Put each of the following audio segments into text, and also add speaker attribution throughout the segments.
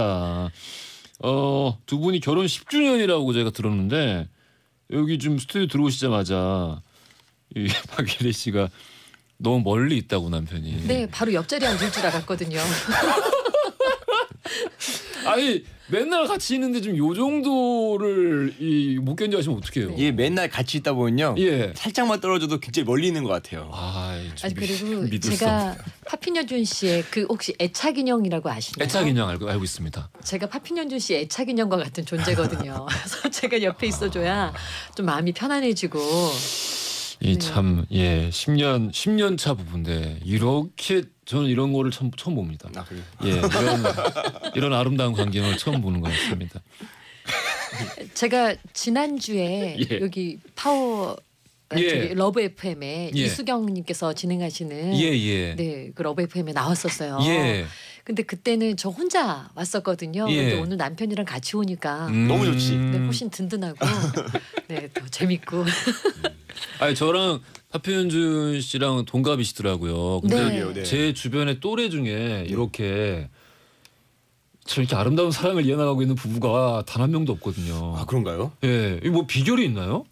Speaker 1: 있다. 어, 두 분이 결혼 10주년이라고 제가 들었는데 여기 좀 스튜디오 들어오시자마자 이 박예리 씨가 너무 멀리 있다고 남편이.
Speaker 2: 네, 바로 옆자리 에 앉을 줄 알았거든요.
Speaker 1: 아니 맨날 같이 있는데 지금 요 정도를 이 못 견뎌하시면 어떡해요? 예, 맨날 같이 있다 보면요. 예. 살짝만 떨어져도 굉장히 멀리 있는 것 같아요. 아, 예, 아니, 그리고 제가
Speaker 2: 파피년준 씨의 그 혹시 애착인형이라고 아시나요? 애착인형
Speaker 1: 알고 알고 있습니다.
Speaker 2: 제가 파피년준 씨 애착인형과 같은 존재거든요. 그래서 제가 옆에 있어줘야 좀 마음이 편안해지고.
Speaker 1: 이참 네. 예, 10년 10년 차 부부인데 이렇게 저는 이런 거를 처음, 처음 봅니다. 아, 예, 이런 이런 아름다운 관계을 처음 보는 것 같습니다.
Speaker 2: 제가 지난주에 예. 여기 파워
Speaker 1: 아, 예. 러브
Speaker 2: FM에 예. 이수경님께서 진행하시는 예예. 예. 네, 그 러브 FM에 나왔었어요. 예. 근데 그때는 저 혼자 왔었거든요. 예. 근데 오늘 남편이랑 같이 오니까 음. 너무 좋지. 네, 훨씬 든든하고 네, 더 재밌고 음.
Speaker 1: 아니 저랑 하표현준 씨랑 동갑이시더라고요. 근데 네. 네. 제 주변의 또래 중에 이렇게 참 이렇게 아름다운 사랑을 이어나가고 있는 부부가 단 한 명도 없거든요. 아 그런가요? 예, 이뭐 비결이 있나요?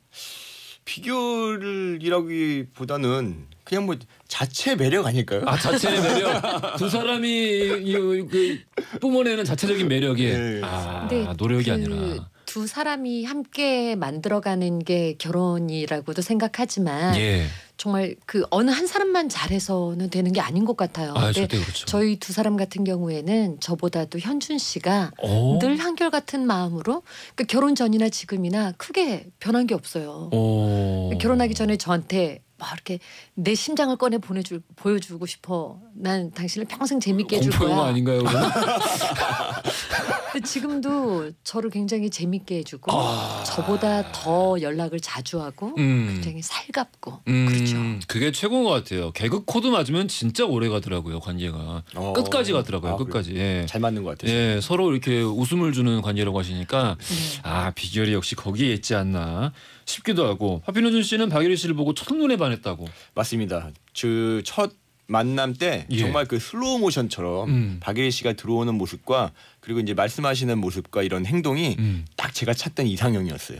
Speaker 1: 비결이라기보다는 그냥 뭐 자체 매력 아닐까요? 아 자체 매력 두 사람이 이, 이, 그 뿜어내는 자체적인 매력이 네. 아 네, 노력이 그... 아니라
Speaker 2: 두 사람이 함께 만들어가는 게 결혼이라고도 생각하지만 예. 정말 그 어느 한 사람만 잘해서는 되는 게 아닌 것 같아요. 아, 근데 그렇죠. 저희 두 사람 같은 경우에는 저보다도 현준 씨가 오. 어? 늘 한결같은 마음으로 그 결혼 전이나 지금이나 크게 변한 게 없어요. 오. 어. 결혼하기 전에 저한테 막 이렇게 내 심장을 꺼내 보내줄 보여주고 싶어. 난 당신을 평생 재밌게 해줄 거야. 공포 영화 아닌가요? 지금도 저를 굉장히 재밌게 해주고 아. 저보다 더 연락을 자주 하고 음. 굉장히 살갑고
Speaker 1: 음, 그렇죠. 그게 최고인 것 같아요. 개그 코드 맞으면 진짜 오래 가더라고요 관계가 어. 끝까지 가더라고요 아, 끝까지. 예. 잘 맞는 것 같아요. 예, 서로 이렇게 웃음을 주는 관계라고 하시니까 네. 아 비결이 역시 거기에 있지 않나 싶기도 하고 하피노준 씨는 박예리 씨를 보고 첫눈에 반했다고. 맞습니다. 그첫 만남 때 예. 정말 그 슬로우 모션처럼 음. 박예리 씨가 들어오는 모습과 그리고 이제 말씀하시는 모습과 이런 행동이 음. 딱 제가 찾던 이상형이었어요.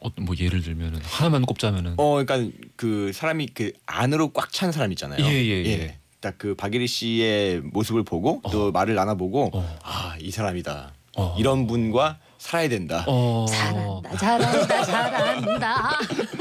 Speaker 1: 어떤 뭐 예를 들면은 하나만 꼽자면은 어 그러니까 그 사람이 그 안으로 꽉 찬 사람 있잖아요. 예. 예, 예. 예. 딱그 박예리 씨의 모습을 보고 어. 또 어. 말을 나눠보고 어. 아이 사람이다 어. 이런 분과 살아야 된다. 어. 잘한다, 잘한다, 잘한다.